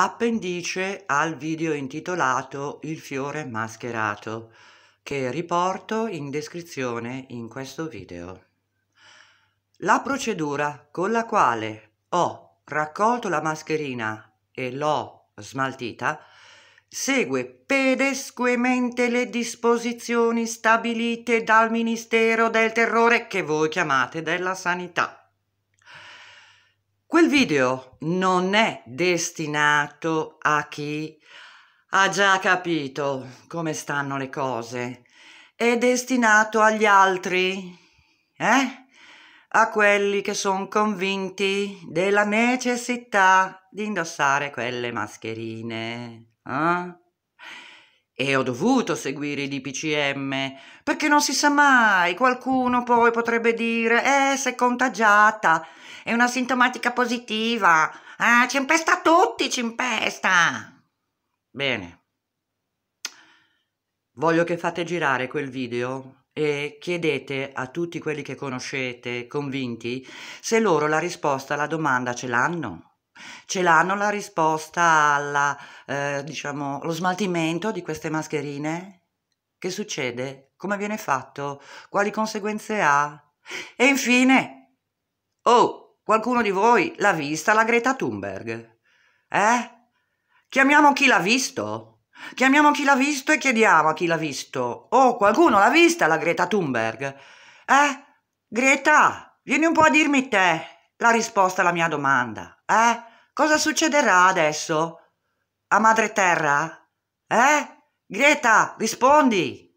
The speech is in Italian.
appendice al video intitolato Il fiore mascherato, che riporto in descrizione in questo video. La procedura con la quale ho raccolto la mascherina e l'ho smaltita segue pedesquemente le disposizioni stabilite dal Ministero del Terrore che voi chiamate della Sanità. Quel video non è destinato a chi ha già capito come stanno le cose. È destinato agli altri, eh? A quelli che sono convinti della necessità di indossare quelle mascherine. Eh? E ho dovuto seguire i DPCM, perché non si sa mai, qualcuno poi potrebbe dire, eh, sei contagiata, è una sintomatica positiva, ah, ci impesta tutti, ci impesta. Bene. Voglio che fate girare quel video e chiedete a tutti quelli che conoscete, convinti, se loro la risposta alla domanda ce l'hanno ce l'hanno la risposta alla, eh, diciamo, allo smaltimento di queste mascherine? Che succede? Come viene fatto? Quali conseguenze ha? E infine, oh, qualcuno di voi l'ha vista la Greta Thunberg? Eh? Chiamiamo chi l'ha visto? Chiamiamo chi l'ha visto e chiediamo a chi l'ha visto. Oh, qualcuno l'ha vista la Greta Thunberg? Eh? Greta, vieni un po' a dirmi te la risposta alla mia domanda, eh? Cosa succederà adesso? A madre terra? Eh? Greta, rispondi!